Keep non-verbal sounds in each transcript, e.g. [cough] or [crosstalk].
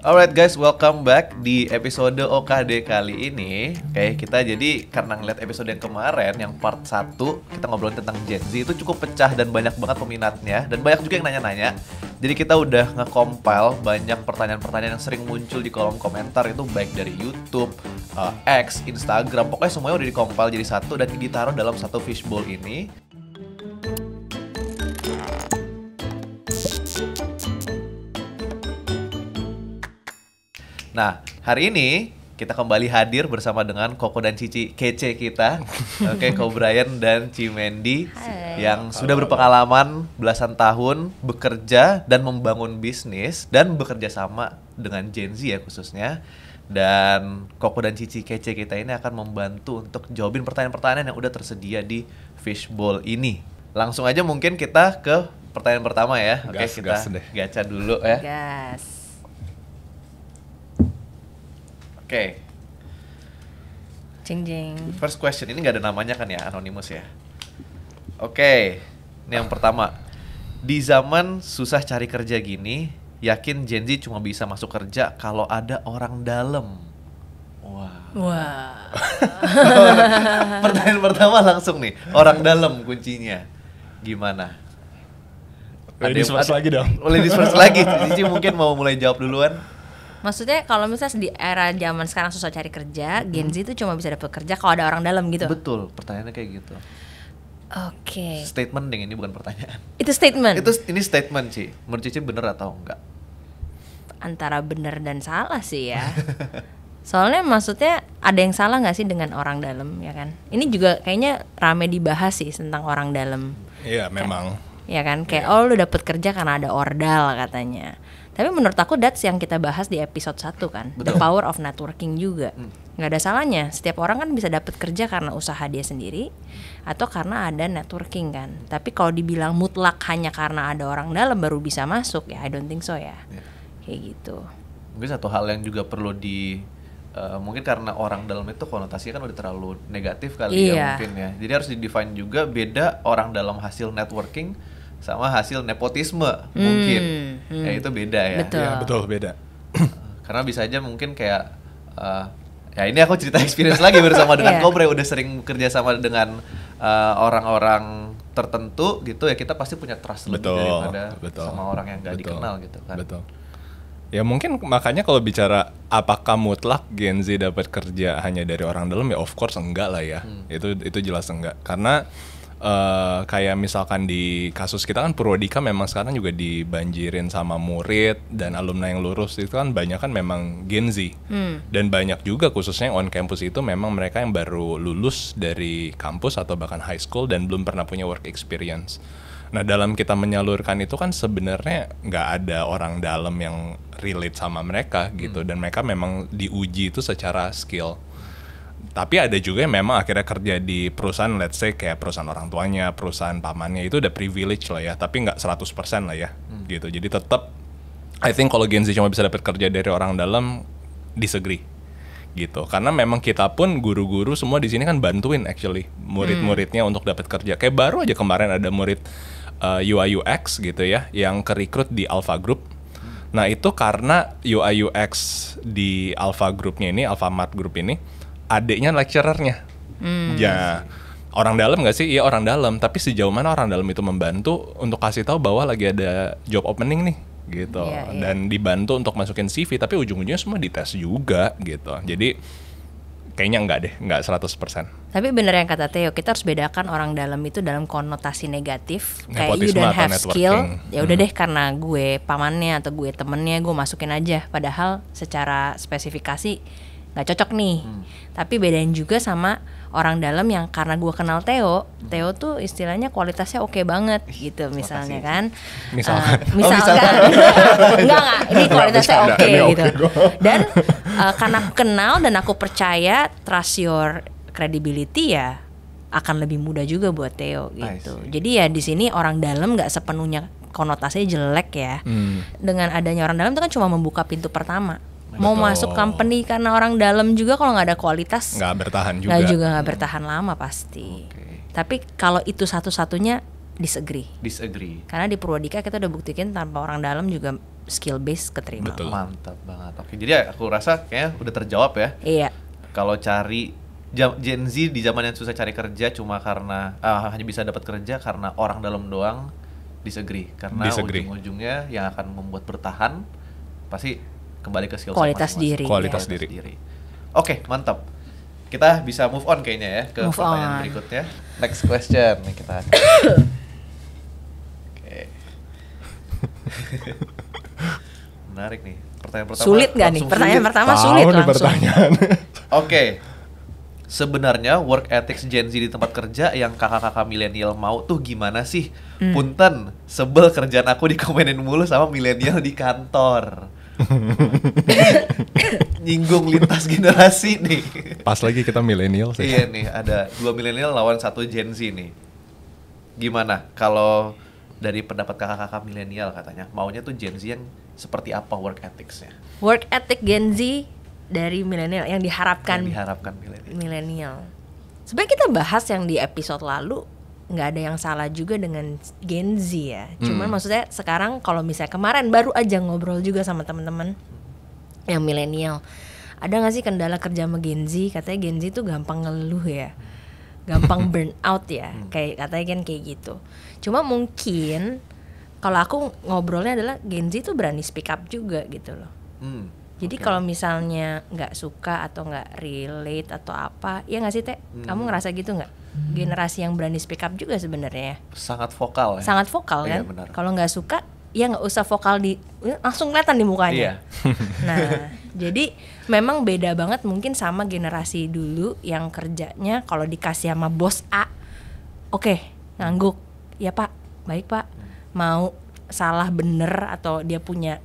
Alright guys, welcome back di episode OKD kali ini Oke, okay, kita jadi karena ngeliat episode yang kemarin, yang part 1 Kita ngobrolin tentang Gen Z, itu cukup pecah dan banyak banget peminatnya Dan banyak juga yang nanya-nanya Jadi kita udah nge banyak pertanyaan-pertanyaan yang sering muncul di kolom komentar Itu baik dari Youtube, uh, X, Instagram Pokoknya semuanya udah di-compile jadi satu dan ditaruh dalam satu fishbowl ini Nah, hari ini kita kembali hadir bersama dengan Koko dan Cici kece kita. [laughs] Oke, okay, Koko Brian dan Cimendi yang sudah berpengalaman belasan tahun bekerja dan membangun bisnis dan bekerja sama dengan Gen Z ya khususnya. Dan Koko dan Cici kece kita ini akan membantu untuk jawabin pertanyaan-pertanyaan yang udah tersedia di Fishbowl ini. Langsung aja mungkin kita ke pertanyaan pertama ya. Oke, okay, kita gas gacha dulu ya. Gas. okay. Jing jing. First question ini nggak ada namanya kan ya, anonymous ya. Oke, okay. ini yang pertama. Di zaman susah cari kerja gini, yakin Gen Z cuma bisa masuk kerja kalau ada orang dalam. Wah. Wow. Wow. [laughs] Pertanyaan pertama langsung nih, orang dalam kuncinya. Gimana? Ladies first lagi dong. Oh, ladies first lagi. Cici mungkin mau mulai jawab duluan maksudnya kalau misalnya di era zaman sekarang susah cari kerja Gen Z itu hmm. cuma bisa dapat kerja kalau ada orang dalam gitu betul pertanyaannya kayak gitu Oke. Okay. Statement deh ini bukan pertanyaan. Itu statement. Itu ini statement sih. Menurut Cici bener atau enggak? Antara bener dan salah sih ya. [laughs] Soalnya maksudnya ada yang salah nggak sih dengan orang dalam ya kan? Ini juga kayaknya rame dibahas sih tentang orang dalam. Iya, memang. Kan? Ya kan kayak yeah. oh lu dapat kerja karena ada ordal katanya. Tapi menurut aku that's yang kita bahas di episode 1 kan. Betul. The power of networking juga. Hmm. Gak ada salahnya. Setiap orang kan bisa dapat kerja karena usaha dia sendiri atau karena ada networking kan. Tapi kalau dibilang mutlak hanya karena ada orang dalam baru bisa masuk ya I don't think so ya. Yeah. Kayak gitu. Mungkin satu hal yang juga perlu di Uh, mungkin karena orang dalam itu konotasinya kan udah terlalu negatif kali ya iya. ya mungkin ya. Jadi harus di define juga beda orang dalam hasil networking sama hasil nepotisme hmm, mungkin hmm. ya itu beda ya betul, ya, betul beda [clears throat] karena bisa aja mungkin kayak uh, ya ini aku cerita [laughs] experience lagi bersama dengan yeah. yang udah sering kerja sama dengan eh, orang-orang uh, tertentu gitu ya kita pasti punya trust betul, daripada betul, sama orang yang betul, dikenal gitu kan betul ya mungkin makanya kalau bicara apakah mutlak Gen Z dapat kerja hanya dari orang dalam ya of course enggak lah ya hmm. itu itu jelas enggak karena uh, kayak misalkan di kasus kita kan Purwodika memang sekarang juga dibanjirin sama murid dan alumni yang lurus itu kan banyak kan memang Gen Z hmm. dan banyak juga khususnya on campus itu memang mereka yang baru lulus dari kampus atau bahkan high school dan belum pernah punya work experience. Nah dalam kita menyalurkan itu kan sebenarnya nggak ada orang dalam yang relate sama mereka gitu hmm. dan mereka memang diuji itu secara skill tapi ada juga yang memang akhirnya kerja di perusahaan let's say kayak perusahaan orang tuanya perusahaan pamannya itu udah privilege lah ya tapi nggak 100% lah ya hmm. gitu jadi tetap I think kalau Gen Z cuma bisa dapat kerja dari orang dalam disagree gitu karena memang kita pun guru-guru semua di sini kan bantuin actually murid-muridnya hmm. untuk dapat kerja kayak baru aja kemarin ada murid uh, UI UX gitu ya yang kerekrut di Alpha Group nah itu karena UI UX di Alpha Groupnya ini Alpha Mart Group ini adiknya lecturernya. Hmm. Ya orang dalam gak sih? Iya orang dalam. Tapi sejauh mana orang dalam itu membantu untuk kasih tahu bahwa lagi ada job opening nih gitu yeah, yeah. dan dibantu untuk masukin CV tapi ujung-ujungnya semua dites juga gitu. Jadi kayaknya enggak deh, enggak 100%. Tapi bener yang kata Theo, kita harus bedakan orang dalam itu dalam konotasi negatif kayak you don't have skill, ya udah hmm. deh karena gue pamannya atau gue temennya gue masukin aja padahal secara spesifikasi nggak cocok nih hmm. tapi bedain juga sama orang dalam yang karena gue kenal Theo hmm. Theo tuh istilahnya kualitasnya oke okay banget gitu misalnya kan eh, [laughs] oh, misalkan uh, misalkan oh, enggak enggak ini kualitasnya oke okay, gitu okay [laughs] dan uh, karena aku kenal dan aku percaya trust your credibility ya akan lebih mudah juga buat Theo gitu. Jadi ya di sini orang dalam nggak sepenuhnya konotasinya jelek ya. Hmm. Dengan adanya orang dalam itu kan cuma membuka pintu pertama mau masuk company karena orang dalam juga kalau nggak ada kualitas nggak bertahan juga nggak juga nggak bertahan lama pasti okay. tapi kalau itu satu-satunya disagree disagree karena di Purwadika kita udah buktikan tanpa orang dalam juga skill base keterima Betul. mantap banget oke jadi aku rasa kayaknya udah terjawab ya iya kalau cari Gen Z di zaman yang susah cari kerja cuma karena uh, hanya bisa dapat kerja karena orang dalam doang disagree karena ujung-ujungnya yang akan membuat bertahan pasti kembali ke skill kualitas masing -masing. diri kualitas ya. diri, oke okay, mantap kita bisa move on kayaknya ya ke move pertanyaan on. berikutnya next question nih kita [laughs] menarik nih pertanyaan pertama sulit nggak nih pertanyaan sulit. pertama Tau sulit langsung [laughs] oke okay. Sebenarnya work ethics Gen Z di tempat kerja yang kakak-kakak milenial mau tuh gimana sih? Hmm. Punten, sebel kerjaan aku dikomenin mulu sama milenial di kantor [laughs] Nyinggung lintas generasi nih. Pas lagi kita milenial sih. Iya nih, ada dua milenial lawan satu Gen Z nih. Gimana kalau dari pendapat kakak-kakak milenial katanya, maunya tuh Gen Z yang seperti apa work ethicsnya? Work ethic Gen Z dari milenial yang diharapkan. Yang diharapkan milenial. Milenial. Sebenarnya kita bahas yang di episode lalu nggak ada yang salah juga dengan Gen Z ya. Hmm. Cuman hmm. maksudnya sekarang kalau misalnya kemarin baru aja ngobrol juga sama teman-teman yang milenial. Ada nggak sih kendala kerja sama Gen Z? Katanya Gen Z tuh gampang ngeluh ya. Gampang [laughs] burn out ya. Hmm. Kayak katanya kan kayak gitu. Cuma mungkin kalau aku ngobrolnya adalah Gen Z tuh berani speak up juga gitu loh. Hmm jadi okay. kalau misalnya nggak suka atau nggak relate atau apa, ya nggak sih teh? Hmm. Kamu ngerasa gitu nggak? Hmm. Generasi yang berani speak up juga sebenarnya. Ya. Sangat vokal. Ya? Sangat vokal iya, kan? Iya, kalau nggak suka, ya nggak usah vokal di ya, langsung kelihatan di mukanya. Iya. [laughs] nah, jadi memang beda banget mungkin sama generasi dulu yang kerjanya kalau dikasih sama bos A, oke okay, ngangguk, ya pak, baik pak, hmm. mau salah bener atau dia punya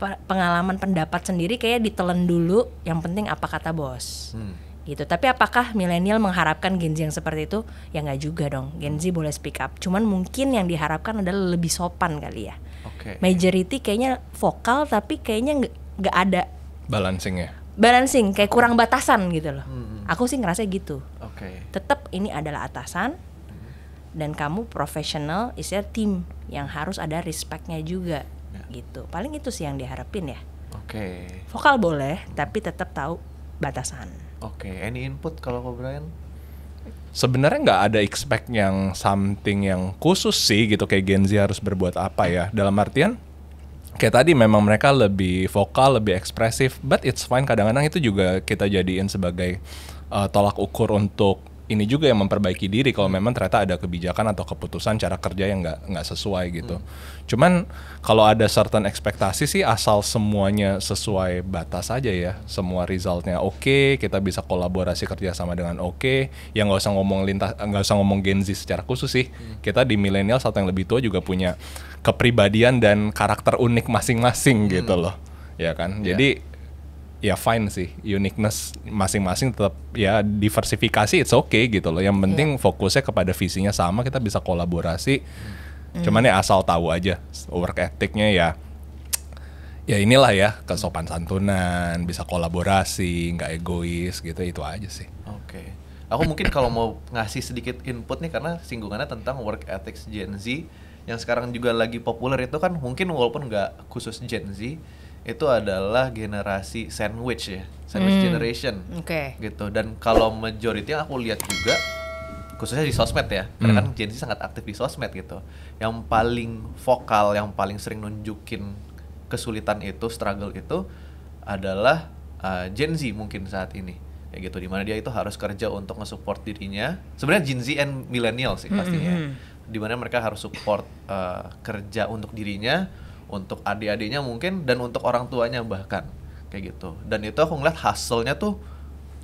pengalaman pendapat sendiri kayak ditelen dulu yang penting apa kata bos hmm. gitu tapi apakah milenial mengharapkan Gen Z yang seperti itu ya nggak juga dong Gen Z boleh speak up cuman mungkin yang diharapkan adalah lebih sopan kali ya okay. majority kayaknya vokal tapi kayaknya nggak ada balancing ya balancing kayak kurang batasan gitu loh hmm. hmm. aku sih ngerasa gitu okay. tetap ini adalah atasan hmm. dan kamu profesional, istilah tim yang harus ada respectnya juga Ya. gitu paling itu sih yang diharapin ya oke okay. vokal boleh tapi tetap tahu batasan oke okay. any input kalau kau Brian sebenarnya nggak ada expect yang something yang khusus sih gitu kayak Gen Z harus berbuat apa ya dalam artian kayak tadi memang mereka lebih vokal lebih ekspresif but it's fine kadang-kadang itu juga kita jadiin sebagai uh, tolak ukur untuk ini juga yang memperbaiki diri kalau memang ternyata ada kebijakan atau keputusan cara kerja yang nggak nggak sesuai gitu. Hmm. Cuman kalau ada certain ekspektasi sih asal semuanya sesuai batas aja ya, semua resultnya oke, okay, kita bisa kolaborasi kerjasama dengan oke, okay. yang nggak usah ngomong lintas, nggak usah ngomong Gen Z secara khusus sih. Hmm. Kita di milenial satu yang lebih tua juga punya kepribadian dan karakter unik masing-masing hmm. gitu loh, ya kan? Yeah. Jadi ya fine sih uniqueness masing-masing tetap ya diversifikasi it's okay gitu loh yang penting yeah. fokusnya kepada visinya sama kita bisa kolaborasi mm. cuman ya asal tahu aja work ethicnya ya ya inilah ya kesopan santunan bisa kolaborasi nggak egois gitu itu aja sih oke okay. aku mungkin kalau mau ngasih sedikit input nih karena singgungannya tentang work ethics Gen Z yang sekarang juga lagi populer itu kan mungkin walaupun nggak khusus Gen Z itu adalah generasi sandwich ya sandwich hmm. generation okay. gitu dan kalau majority yang aku lihat juga khususnya di sosmed ya karena hmm. kan Gen Z sangat aktif di sosmed gitu yang paling vokal yang paling sering nunjukin kesulitan itu struggle itu adalah uh, Gen Z mungkin saat ini ya gitu dimana dia itu harus kerja untuk nge-support dirinya sebenarnya Gen Z and millennials sih pastinya mm -hmm. hmm, hmm. dimana mereka harus support uh, kerja untuk dirinya untuk adik-adiknya mungkin dan untuk orang tuanya bahkan kayak gitu dan itu aku ngeliat hasilnya tuh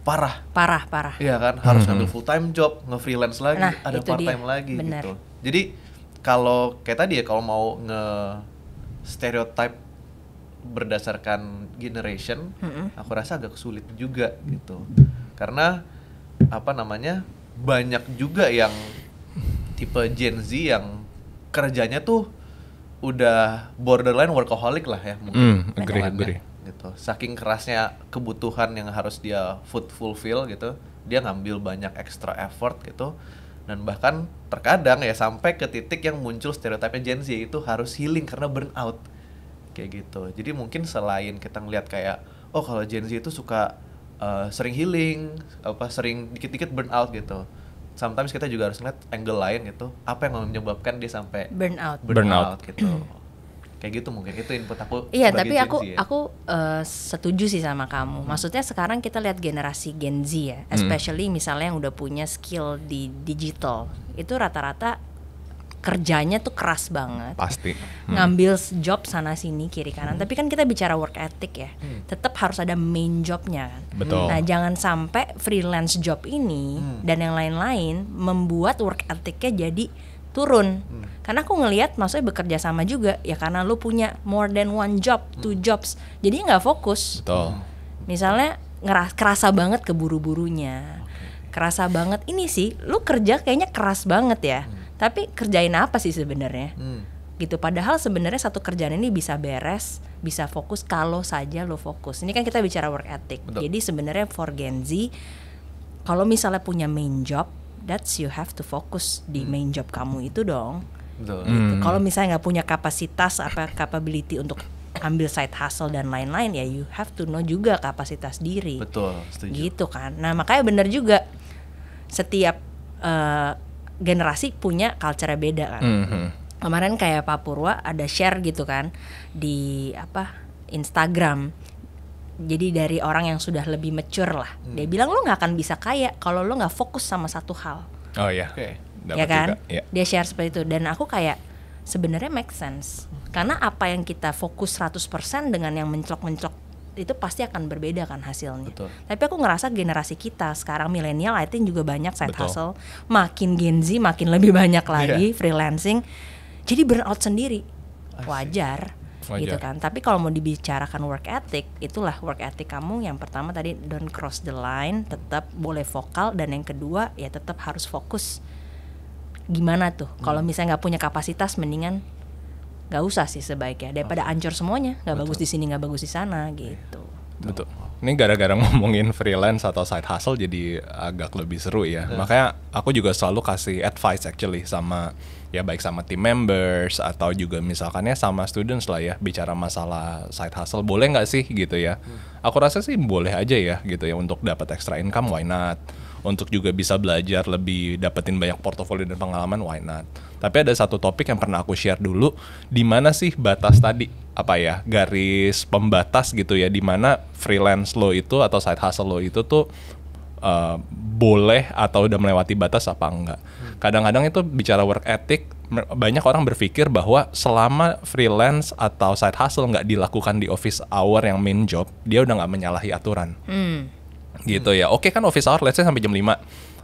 parah parah parah iya kan harus -hmm. ngambil full time job nge freelance lagi nah, ada part time dia. lagi Bener. gitu jadi kalau kayak tadi ya kalau mau nge stereotype berdasarkan generation -hmm. aku rasa agak sulit juga gitu karena apa namanya banyak juga yang tipe Gen Z yang kerjanya tuh udah borderline workaholic lah ya mungkin. Mm, agree, agree. Gitu. Saking kerasnya kebutuhan yang harus dia food fulfill gitu, dia ngambil banyak extra effort gitu dan bahkan terkadang ya sampai ke titik yang muncul stereotipnya Gen Z itu harus healing karena burn out kayak gitu. Jadi mungkin selain kita ngeliat kayak oh kalau Gen Z itu suka uh, sering healing apa sering dikit-dikit burn out gitu sometimes kita juga harus ngeliat angle lain gitu apa yang menyebabkan dia sampai burnout burnout, burn gitu kayak gitu mungkin itu input aku iya tapi aku ya. aku uh, setuju sih sama kamu hmm. maksudnya sekarang kita lihat generasi Gen Z ya hmm. especially hmm. misalnya yang udah punya skill di digital itu rata-rata kerjanya tuh keras banget. Pasti. Hmm. Ngambil job sana sini kiri kanan. Hmm. Tapi kan kita bicara work ethic ya. Hmm. Tetap harus ada main jobnya kan. Betul. Nah, jangan sampai freelance job ini hmm. dan yang lain-lain membuat work ethicnya jadi turun. Hmm. Karena aku ngelihat maksudnya bekerja sama juga ya karena lu punya more than one job, hmm. two jobs. Jadi nggak fokus. Betul. Misalnya ngeras kerasa banget keburu-burunya. Kerasa banget ini sih lu kerja kayaknya keras banget ya. Hmm tapi kerjain apa sih sebenarnya hmm. gitu padahal sebenarnya satu kerjaan ini bisa beres bisa fokus kalau saja lo fokus ini kan kita bicara work ethic Betul. jadi sebenarnya for Gen Z kalau misalnya punya main job that's you have to focus di hmm. main job kamu itu dong Gitu. Hmm. kalau misalnya nggak punya kapasitas apa capability untuk ambil side hustle dan lain-lain ya you have to know juga kapasitas diri betul gitu kan nah makanya benar juga setiap uh, generasi punya culture beda kan. Mm -hmm. Kemarin kayak Pak Purwa ada share gitu kan di apa Instagram. Jadi dari orang yang sudah lebih mature lah. Mm. Dia hmm. bilang lo nggak akan bisa kaya kalau lo nggak fokus sama satu hal. Oh iya. ya. Okay. ya kan? Yeah. Dia share seperti itu dan aku kayak sebenarnya make sense. Karena apa yang kita fokus 100% dengan yang mencok-mencok itu pasti akan berbeda kan hasilnya. Betul. Tapi aku ngerasa generasi kita sekarang milenial I think juga banyak side Betul. hustle, makin Gen Z makin lebih banyak iya. lagi yeah. freelancing. Jadi burnout sendiri wajar. Wajar. gitu kan. Tapi kalau mau dibicarakan work ethic, itulah work ethic kamu yang pertama tadi don't cross the line, tetap boleh vokal dan yang kedua ya tetap harus fokus. Gimana tuh? Kalau hmm. misalnya nggak punya kapasitas, mendingan nggak usah sih sebaiknya daripada ancur semuanya nggak bagus di sini nggak bagus di sana gitu betul ini gara-gara [laughs] ngomongin freelance atau side hustle jadi agak lebih seru ya. Iya. Makanya aku juga selalu kasih advice actually sama ya baik sama team members atau juga misalkannya sama students lah ya bicara masalah side hustle boleh nggak sih gitu ya. Hmm. Aku rasa sih boleh aja ya gitu ya untuk dapat extra income why not. Hmm untuk juga bisa belajar lebih dapetin banyak portofolio dan pengalaman why not tapi ada satu topik yang pernah aku share dulu di mana sih batas tadi apa ya garis pembatas gitu ya di mana freelance lo itu atau side hustle lo itu tuh uh, boleh atau udah melewati batas apa enggak hmm. kadang-kadang itu bicara work ethic banyak orang berpikir bahwa selama freelance atau side hustle nggak dilakukan di office hour yang main job, dia udah nggak menyalahi aturan. Hmm. Hmm. gitu ya oke kan office hour let's say sampai jam 5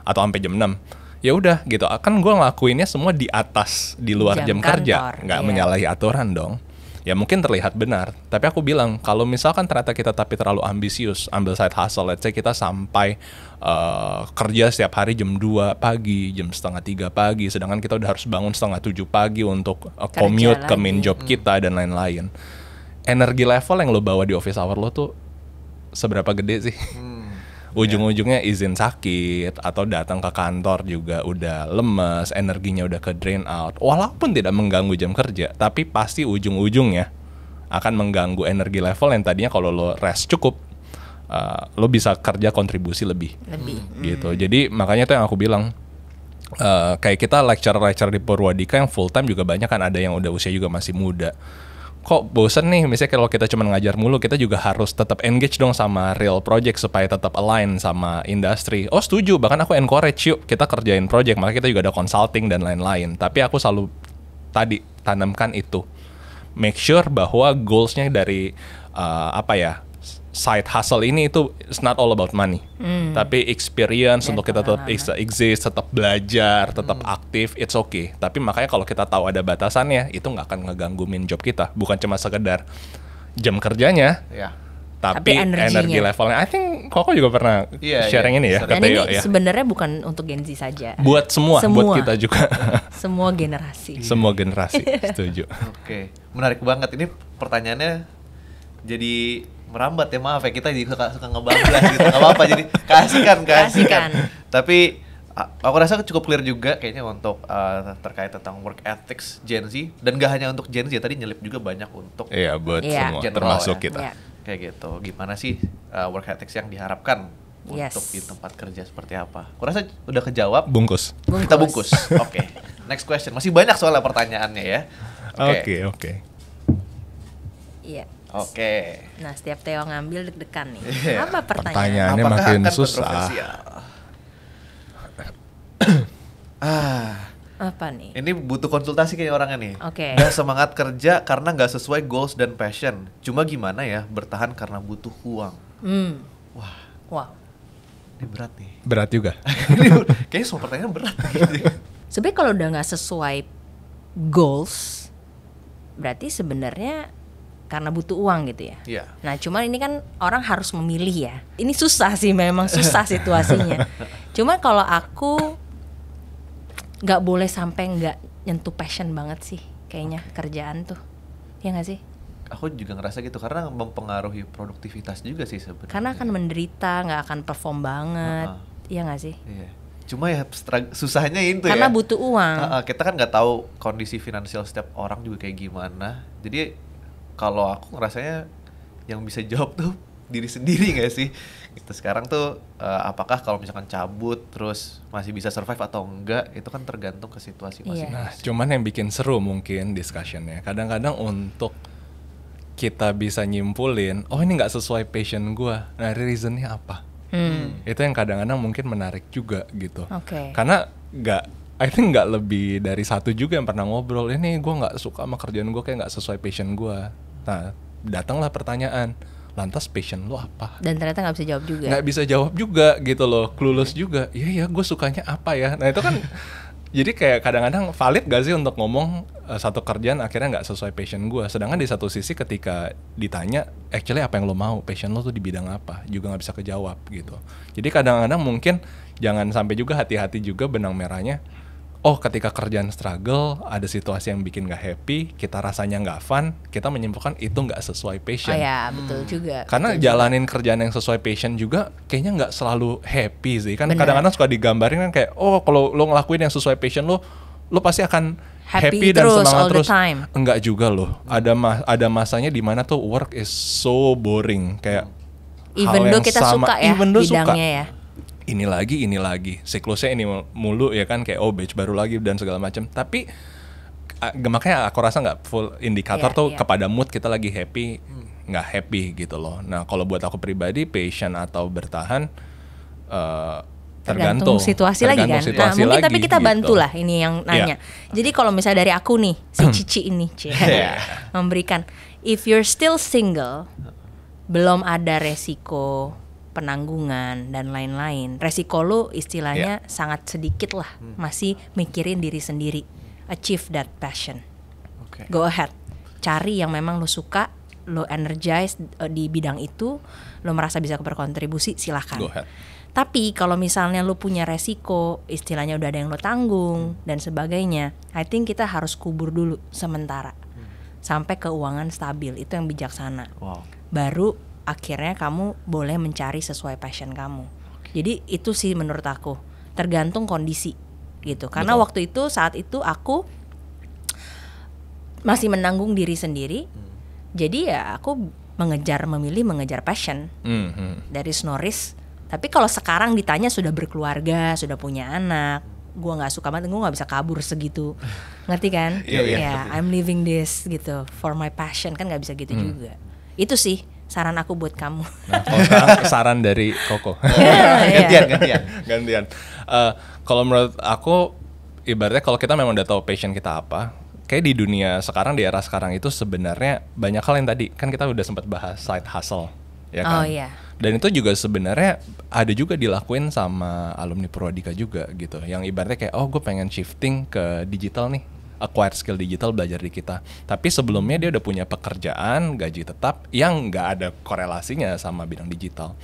atau sampai jam 6 ya udah gitu akan ah, gue ngelakuinnya semua di atas di luar jam, jam kerja nggak iya. menyalahi aturan dong ya mungkin terlihat benar tapi aku bilang kalau misalkan ternyata kita tapi terlalu ambisius ambil side hustle let's say kita sampai uh, kerja setiap hari jam 2 pagi jam setengah tiga pagi sedangkan kita udah harus bangun setengah tujuh pagi untuk uh, commute ke main job hmm. kita dan lain-lain energi level yang lo bawa di office hour lo tuh seberapa gede sih hmm ujung-ujungnya izin sakit atau datang ke kantor juga udah lemes, energinya udah ke drain out. Walaupun tidak mengganggu jam kerja, tapi pasti ujung-ujungnya akan mengganggu energi level yang tadinya kalau lo rest cukup uh, lo bisa kerja kontribusi lebih. Lebih. Hmm. Gitu. Jadi makanya tuh yang aku bilang uh, kayak kita lecture-lecture di Purwadika yang full time juga banyak kan ada yang udah usia juga masih muda kok bosen nih misalnya kalau kita cuma ngajar mulu kita juga harus tetap engage dong sama real project supaya tetap align sama industri oh setuju bahkan aku encourage yuk kita kerjain project maka kita juga ada consulting dan lain-lain tapi aku selalu tadi tanamkan itu make sure bahwa goalsnya dari uh, apa ya side hustle ini itu it's not all about money. hmm. Tapi experience ya, untuk kita tetap exist, tetap belajar, tetap hmm. aktif, it's okay. Tapi makanya kalau kita tahu ada batasannya, itu nggak akan ngeganggu min job kita. Bukan cuma sekedar jam kerjanya. ya. Tapi, tapi energi levelnya, I think Koko juga pernah yeah, iya. sharing yeah. ini ya. Dan ini ya. sebenarnya bukan untuk Gen Z saja. Buat semua, semua. buat kita juga. [laughs] semua generasi. [laughs] semua generasi, setuju. Oke, okay. menarik banget. Ini pertanyaannya jadi merambat ya maaf ya kita juga suka ngebablas gitu nggak apa-apa jadi kasihkan [laughs] kasihkan tapi aku rasa cukup clear juga kayaknya untuk uh, terkait tentang work ethics Gen Z dan gak hanya untuk Gen Z tadi nyelip juga banyak untuk iya buat yeah. semua general, termasuk ya. kita yeah. kayak gitu gimana sih uh, work ethics yang diharapkan yes. untuk di tempat kerja seperti apa aku rasa udah kejawab bungkus, bungkus. kita bungkus [laughs] oke okay. next question masih banyak soalnya pertanyaannya ya oke okay. oke okay, okay. iya Oke. Okay. Nah, setiap Teo ngambil deg-degan nih. Yeah. Apa pertanyaan? Pertanyaannya Apakah makin susah. ah. Apa nih? Ini butuh konsultasi kayak orangnya nih. Oke. Okay. Gak semangat kerja karena gak sesuai goals dan passion. Cuma gimana ya bertahan karena butuh uang. Hmm. Wah. Wah. Ini berat nih. Berat juga. [laughs] kayaknya semua pertanyaan berat. gitu. Sebenarnya kalau udah gak sesuai goals, berarti sebenarnya karena butuh uang gitu ya. Iya. Nah, cuma ini kan orang harus memilih ya. Ini susah sih memang susah situasinya. [laughs] cuma kalau aku nggak boleh sampai nggak nyentuh passion banget sih kayaknya okay. kerjaan tuh. Ya nggak sih? Aku juga ngerasa gitu karena mempengaruhi produktivitas juga sih sebenarnya. Karena akan menderita, nggak akan perform banget. Uh -huh. Iya nggak sih? Iya. cuma ya susahnya itu karena ya karena butuh uang uh, uh, kita kan nggak tahu kondisi finansial setiap orang juga kayak gimana jadi kalau aku ngerasanya yang bisa jawab tuh diri sendiri gak sih? Gitu. Sekarang tuh uh, apakah kalau misalkan cabut terus masih bisa survive atau enggak itu kan tergantung ke situasi iya. masing Yeah. Nah, cuman yang bikin seru mungkin discussionnya. Kadang-kadang untuk kita bisa nyimpulin, oh ini nggak sesuai passion gue. Nah, reasonnya apa? Hmm. Itu yang kadang-kadang mungkin menarik juga gitu. Okay. Karena nggak I think nggak lebih dari satu juga yang pernah ngobrol ini gue nggak suka sama kerjaan gue kayak nggak sesuai passion gue Nah, datanglah pertanyaan, lantas passion lo apa? Dan ternyata nggak bisa jawab juga. Nggak bisa jawab juga gitu loh, clueless juga. Iya ya, gue sukanya apa ya? Nah itu kan [laughs] jadi kayak kadang-kadang valid gak sih untuk ngomong uh, satu kerjaan akhirnya nggak sesuai passion gue. Sedangkan di satu sisi ketika ditanya, actually apa yang lo mau, passion lo tuh di bidang apa, juga nggak bisa kejawab gitu. Jadi kadang-kadang mungkin jangan sampai juga hati-hati juga benang merahnya oh ketika kerjaan struggle ada situasi yang bikin gak happy kita rasanya gak fun kita menyimpulkan itu gak sesuai passion oh ya betul hmm. juga karena betul jalanin juga. kerjaan yang sesuai passion juga kayaknya gak selalu happy sih kan kadang-kadang suka digambarin kan kayak oh kalau lo ngelakuin yang sesuai passion lo lo pasti akan happy, happy dan terus, semangat terus time. enggak juga loh ada ma ada masanya di mana tuh work is so boring kayak even hal yang kita sama, suka ya even do bidangnya suka. ya ini lagi ini lagi siklusnya ini mulu ya kan kayak oh batch baru lagi dan segala macam tapi makanya aku rasa nggak full indikator yeah, tuh yeah. kepada mood kita lagi happy hmm. nggak hmm. happy gitu loh nah kalau buat aku pribadi patient atau bertahan uh, tergantung, tergantung situasi tergantung lagi kan. Nah, situasi nah, mungkin lagi, tapi kita gitu. bantu lah ini yang iya. nanya. Yeah. Jadi kalau misalnya dari aku nih, si hmm. Cici ini, Cie, [laughs] yeah. memberikan if you're still single, belum ada resiko penanggungan dan lain-lain. Resiko lo istilahnya yeah. sangat sedikit lah, hmm. masih mikirin diri sendiri. Achieve that passion. Okay. Go ahead. Cari yang memang lo suka, lo energize eh, di bidang itu, lo merasa bisa berkontribusi, silahkan. Go ahead. Tapi kalau misalnya lo punya resiko, istilahnya udah ada yang lo tanggung hmm. dan sebagainya, I think kita harus kubur dulu sementara. Hmm. Sampai keuangan stabil, itu yang bijaksana. Wow. Baru akhirnya kamu boleh mencari sesuai passion kamu. Okay. Jadi itu sih menurut aku tergantung kondisi gitu. Karena Betul. waktu itu saat itu aku masih menanggung diri sendiri. Hmm. Jadi ya aku mengejar memilih mengejar passion hmm, hmm. dari snoris. Tapi kalau sekarang ditanya sudah berkeluarga, sudah punya anak, gue nggak suka banget, gue nggak bisa kabur segitu, [laughs] ngerti kan? Iya, yeah, yeah, yeah, I'm living this gitu for my passion kan nggak bisa gitu hmm. juga. Itu sih saran aku buat kamu. Nah, saran dari Koko. [laughs] Iya. gantian, gantian, gantian. Uh, kalau menurut aku, ibaratnya kalau kita memang udah tahu passion kita apa, kayak di dunia sekarang di era sekarang itu sebenarnya banyak hal yang tadi kan kita udah sempat bahas side hustle ya kan. Oh iya. Dan itu juga sebenarnya ada juga dilakuin sama alumni Purwadika juga gitu. Yang ibaratnya kayak oh gue pengen shifting ke digital nih acquire skill digital belajar di kita. Tapi sebelumnya dia udah punya pekerjaan gaji tetap yang nggak ada korelasinya sama bidang digital.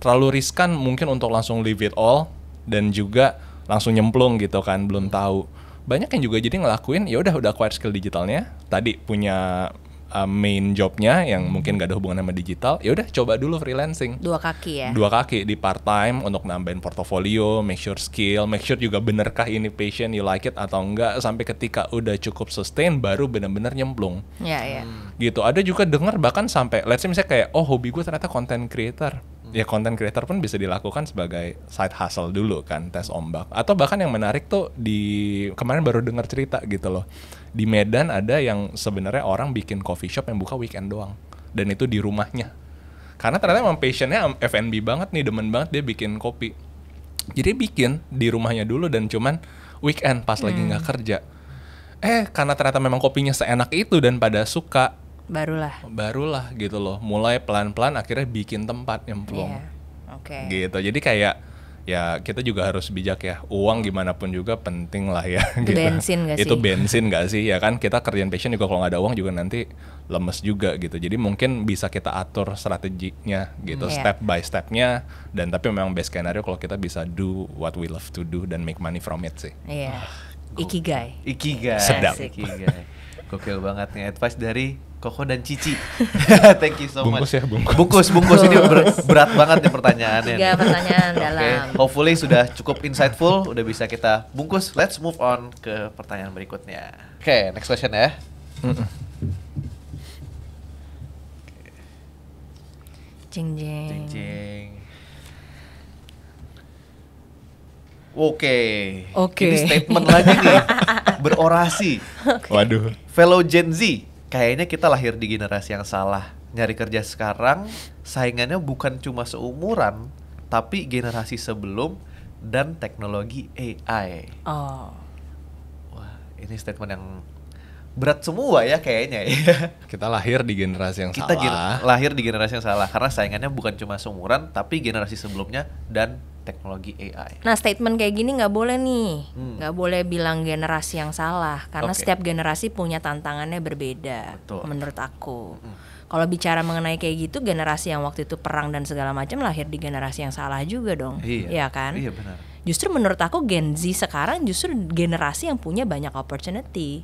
Terlalu riskan mungkin untuk langsung leave it all dan juga langsung nyemplung gitu kan belum tahu. Banyak yang juga jadi ngelakuin ya udah udah acquire skill digitalnya, tadi punya uh, main jobnya yang hmm. mungkin gak ada hubungan sama digital, ya udah coba dulu freelancing. Dua kaki ya. Dua kaki di part time untuk nambahin portofolio, make sure skill, make sure juga benerkah ini passion you like it atau enggak sampai ketika udah cukup sustain baru bener-bener nyemplung. Iya, iya. Gitu. Ada juga dengar bahkan sampai let's say misalnya kayak oh hobi gue ternyata content creator hmm. ya content creator pun bisa dilakukan sebagai side hustle dulu kan tes ombak atau bahkan yang menarik tuh di kemarin baru dengar cerita gitu loh di Medan ada yang sebenarnya orang bikin coffee shop yang buka weekend doang dan itu di rumahnya karena ternyata emang passionnya F&B banget nih demen banget dia bikin kopi jadi bikin di rumahnya dulu dan cuman weekend pas hmm. lagi nggak kerja eh karena ternyata memang kopinya seenak itu dan pada suka barulah barulah gitu loh mulai pelan-pelan akhirnya bikin tempat yang yeah. okay. gitu jadi kayak ya kita juga harus bijak ya uang gimana pun juga penting lah ya [laughs] gitu. bensin gak sih itu bensin gak sih ya kan kita kerjaan passion juga kalau nggak ada uang juga nanti lemes juga gitu jadi mungkin bisa kita atur strateginya gitu hmm, yeah. step by stepnya dan tapi memang best scenario kalau kita bisa do what we love to do dan make money from it sih Iki iya. yeah. ikigai ikigai sedap ikigai gokil banget nih advice dari Koko dan Cici. [laughs] Thank you so much. bungkus ya, bungkus. Bungkus, ini [laughs] ber berat banget nih pertanyaannya. Tiga pertanyaan dalam. Okay. Hopefully sudah cukup insightful, udah bisa kita bungkus. Let's move on ke pertanyaan berikutnya. Oke, okay, next question ya. Mm -mm. Jing jing. Jing jing. Oke. Okay. Oke. Okay. Ini statement lagi nih. [laughs] Berorasi. Okay. Waduh. Fellow Gen Z kayaknya kita lahir di generasi yang salah. Nyari kerja sekarang saingannya bukan cuma seumuran, tapi generasi sebelum dan teknologi AI. Oh. Wah, ini statement yang berat semua ya kayaknya ya. [laughs] Kita lahir di generasi yang kita salah. Kita lahir di generasi yang salah karena saingannya bukan cuma seumuran tapi generasi sebelumnya dan teknologi AI. Nah statement kayak gini nggak boleh nih, hmm. nggak hmm. boleh bilang generasi yang salah karena okay. setiap generasi punya tantangannya berbeda. Betul. Menurut aku. Hmm. Kalau bicara mengenai kayak gitu generasi yang waktu itu perang dan segala macam lahir di generasi yang salah juga dong. Iya ya kan? Iya benar justru menurut aku Gen Z sekarang justru generasi yang punya banyak opportunity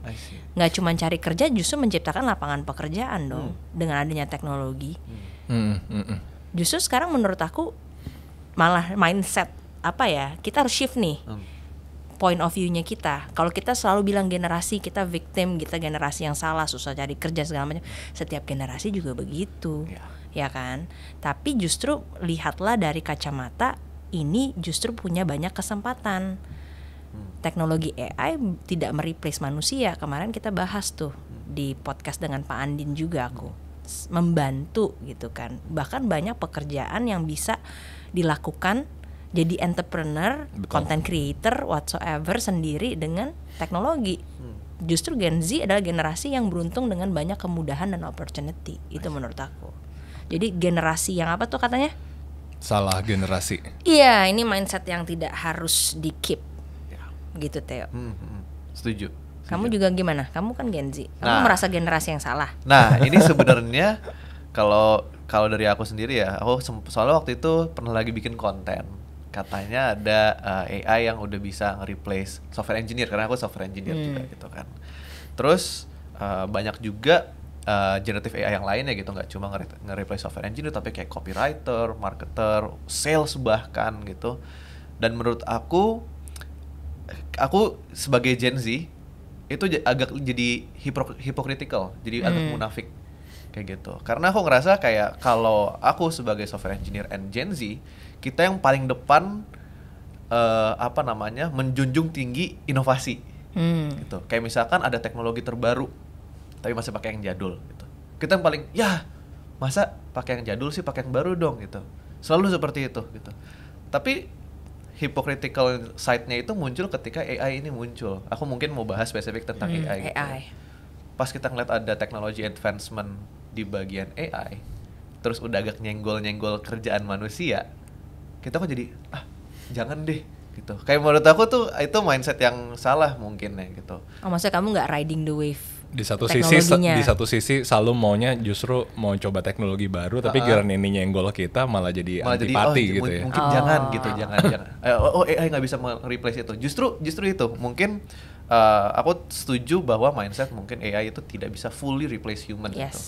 nggak cuma cari kerja justru menciptakan lapangan pekerjaan dong hmm. dengan adanya teknologi hmm. Hmm, hmm, hmm. justru sekarang menurut aku malah mindset apa ya kita harus shift nih hmm point of view-nya kita. Kalau kita selalu bilang generasi kita victim, kita generasi yang salah, susah cari kerja segala macam. Setiap generasi juga begitu. Yeah. Ya kan? Tapi justru lihatlah dari kacamata ini justru punya banyak kesempatan. Hmm. Teknologi AI tidak mereplace manusia. Kemarin kita bahas tuh di podcast dengan Pak Andin juga aku hmm. membantu gitu kan. Bahkan banyak pekerjaan yang bisa dilakukan jadi entrepreneur, Betul. content creator whatsoever sendiri dengan teknologi. Hmm. Justru Gen Z adalah generasi yang beruntung dengan banyak kemudahan dan opportunity. Itu menurut aku. Jadi generasi yang apa tuh katanya? salah generasi. Iya, ini mindset yang tidak harus di keep. Ya. Gitu Theo. Hmm, hmm, hmm. Setuju. Kamu juga gimana? Kamu kan Gen Z. Kamu nah, merasa generasi yang salah. Nah, ini sebenarnya kalau kalau dari aku sendiri ya, aku soalnya waktu itu pernah lagi bikin konten. Katanya ada uh, eh, AI yang udah bisa replace software engineer karena aku software engineer hmm. juga gitu kan. Terus uh, banyak juga uh, generative AI yang lainnya gitu nggak cuma nge-replace software engineer tapi kayak copywriter, marketer, sales bahkan gitu. Dan menurut aku aku sebagai Gen Z itu agak jadi hypocritical hipokritikal, jadi hmm. agak munafik kayak gitu. Karena aku ngerasa kayak kalau aku sebagai software engineer and Gen Z, kita yang paling depan uh, apa namanya menjunjung tinggi inovasi. Hmm. Gitu. Kayak misalkan ada teknologi terbaru tapi masih pakai yang jadul gitu kita yang paling ya masa pakai yang jadul sih pakai yang baru dong gitu selalu seperti itu gitu tapi hypocritical side-nya itu muncul ketika AI ini muncul aku mungkin mau bahas spesifik tentang hmm, AI, gitu. pas kita ngeliat ada teknologi advancement di bagian AI terus udah agak nyenggol-nyenggol kerjaan manusia kita kok jadi ah jangan deh gitu kayak menurut aku tuh itu mindset yang salah mungkin ya gitu oh maksudnya kamu nggak riding the wave di satu sisi di satu sisi selalu maunya justru mau coba teknologi baru tapi uh, kira ininya yang golok kita malah jadi malah antipati oh, jadi, oh, gitu ya mungkin oh. jangan gitu jangan jangan eh, oh, oh AI nggak bisa mereplace itu justru justru itu mungkin uh, aku setuju bahwa mindset mungkin AI itu tidak bisa fully replace human gitu. yes. gitu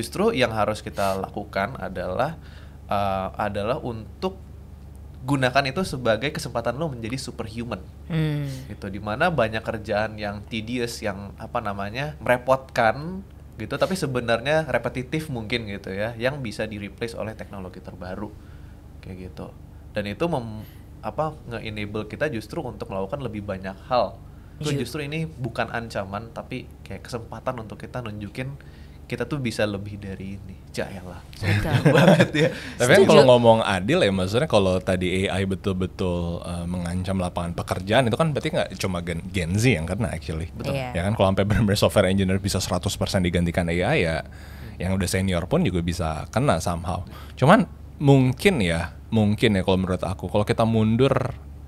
justru yang harus kita lakukan adalah uh, adalah untuk gunakan itu sebagai kesempatan lo menjadi superhuman hmm. gitu dimana banyak kerjaan yang tedious yang apa namanya merepotkan gitu tapi sebenarnya repetitif mungkin gitu ya yang bisa di replace oleh teknologi terbaru kayak gitu dan itu mem, apa nge-enable kita justru untuk melakukan lebih banyak hal itu iya. justru ini bukan ancaman tapi kayak kesempatan untuk kita nunjukin kita tuh bisa lebih dari ini. Cayalah. [laughs] banget ya. Tapi kan kalau ngomong adil ya maksudnya kalau tadi AI betul-betul uh, mengancam lapangan pekerjaan itu kan berarti nggak cuma gen, gen Z yang kena actually. Betul. Yeah. Ya kan kalau sampai benar-benar software engineer bisa 100% digantikan AI ya yang udah senior pun juga bisa kena somehow. Cuman mungkin ya, mungkin ya kalau menurut aku kalau kita mundur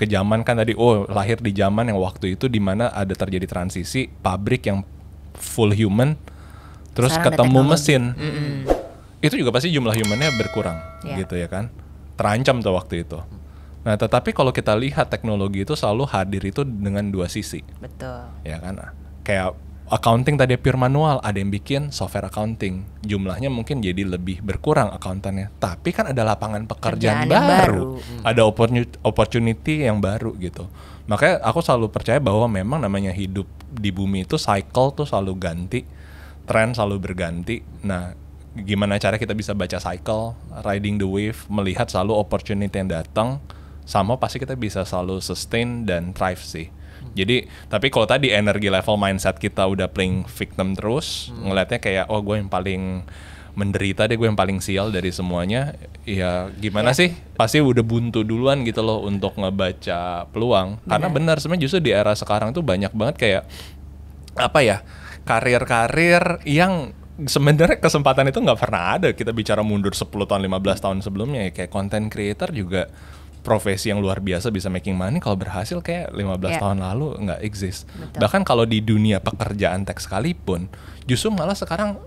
ke zaman kan tadi oh lahir di zaman yang waktu itu dimana ada terjadi transisi pabrik yang full human terus Sarang ketemu mesin mm -mm. itu juga pasti jumlah humannya berkurang yeah. gitu ya kan terancam tuh waktu itu nah tetapi kalau kita lihat teknologi itu selalu hadir itu dengan dua sisi betul ya kan kayak accounting tadi pure manual ada yang bikin software accounting jumlahnya mungkin jadi lebih berkurang akuntannya tapi kan ada lapangan pekerjaan, baru, baru. ada opportunity yang baru gitu makanya aku selalu percaya bahwa memang namanya hidup di bumi itu cycle tuh selalu ganti tren selalu berganti. Nah, gimana cara kita bisa baca cycle, riding the wave, melihat selalu opportunity yang datang, sama pasti kita bisa selalu sustain dan thrive sih. Jadi, tapi kalau tadi energi level mindset kita udah playing victim terus, hmm. ngelihatnya kayak oh gue yang paling menderita deh gue yang paling sial dari semuanya ya gimana yeah. sih pasti udah buntu duluan gitu loh untuk ngebaca peluang Karena karena benar sebenarnya justru di era sekarang tuh banyak banget kayak apa ya karir-karir yang sebenarnya kesempatan itu nggak pernah ada. Kita bicara mundur 10 tahun, 15 tahun sebelumnya ya kayak content creator juga profesi yang luar biasa bisa making money kalau berhasil kayak 15 yeah. tahun lalu nggak exist. Betul. Bahkan kalau di dunia pekerjaan tech sekalipun justru malah sekarang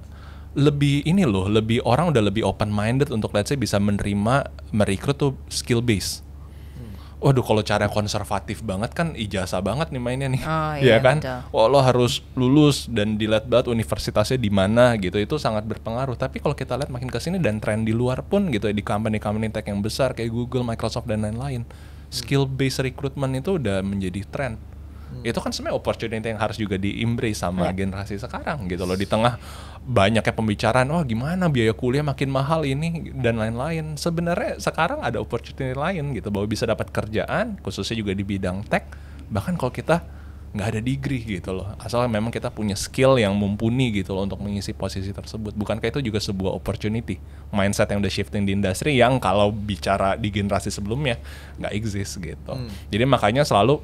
lebih ini loh, lebih orang udah lebih open minded untuk let's say bisa menerima merekrut tuh skill base waduh kalau cara konservatif banget kan ijazah banget nih mainnya nih. Oh, iya ya kan? Betul. Oh, lo harus lulus dan dilihat banget universitasnya di mana gitu. Itu sangat berpengaruh. Tapi kalau kita lihat makin ke sini dan tren di luar pun gitu ya, di company-company tech yang besar kayak Google, Microsoft dan lain-lain, hmm. skill based recruitment itu udah menjadi tren. Hmm. Itu kan sebenarnya opportunity yang harus juga di-embrace sama yeah. generasi sekarang gitu loh di tengah banyaknya pembicaraan wah oh, gimana biaya kuliah makin mahal ini dan lain-lain sebenarnya sekarang ada opportunity lain gitu bahwa bisa dapat kerjaan khususnya juga di bidang tech bahkan kalau kita nggak ada degree gitu loh asal memang kita punya skill yang mumpuni gitu loh untuk mengisi posisi tersebut bukankah itu juga sebuah opportunity mindset yang udah shifting di industri yang kalau bicara di generasi sebelumnya nggak exist gitu hmm. jadi makanya selalu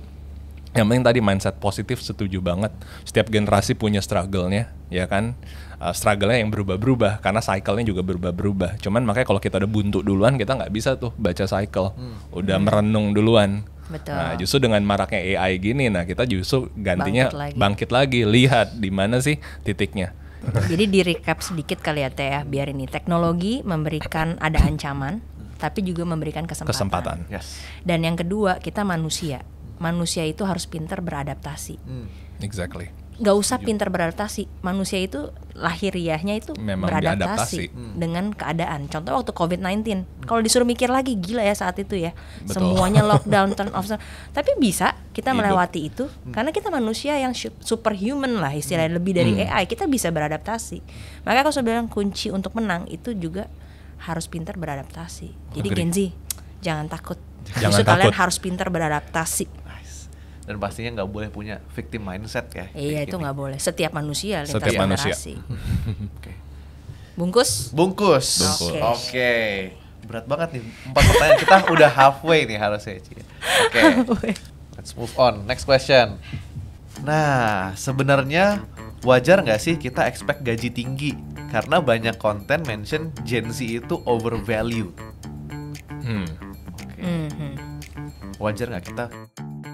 yang penting tadi mindset positif setuju banget setiap generasi punya struggle-nya ya kan uh, struggle-nya yang berubah-berubah karena cycle-nya juga berubah-berubah. Cuman makanya kalau kita udah buntu duluan kita nggak bisa tuh baca cycle, hmm. udah hmm. merenung duluan. Betul. Nah justru dengan maraknya AI gini, nah kita justru gantinya bangkit lagi, bangkit lagi lihat di mana sih titiknya. [laughs] Jadi di recap sedikit kali ya Teh ya, biar ini teknologi memberikan ada ancaman, tapi juga memberikan kesempatan. Kesempatan. Yes. Dan yang kedua kita manusia, manusia itu harus pintar beradaptasi. Hmm. Exactly nggak usah iya. pintar beradaptasi manusia itu lahiriahnya itu Memang beradaptasi hmm. dengan keadaan contoh waktu covid 19 hmm. kalau disuruh mikir lagi gila ya saat itu ya Betul. semuanya [laughs] lockdown turn off tapi bisa kita Hidup. melewati itu hmm. karena kita manusia yang superhuman lah istilahnya hmm. lebih dari hmm. AI kita bisa beradaptasi maka kalau saya bilang kunci untuk menang itu juga harus pintar beradaptasi jadi Gen Z jangan takut jangan Justru takut. kalian harus pintar beradaptasi dan pastinya nggak boleh punya victim mindset ya. Iya itu nggak boleh. Setiap manusia lintas Setiap manusia. [laughs] okay. Bungkus. Bungkus. Oke. Okay. Okay. Berat banget nih empat pertanyaan kita [laughs] udah halfway nih harusnya. Oke. Okay. Let's move on. Next question. Nah sebenarnya wajar nggak sih kita expect gaji tinggi karena banyak konten mention Gen Z itu overvalued. Hmm. Okay. Mm -hmm. Wajar nggak kita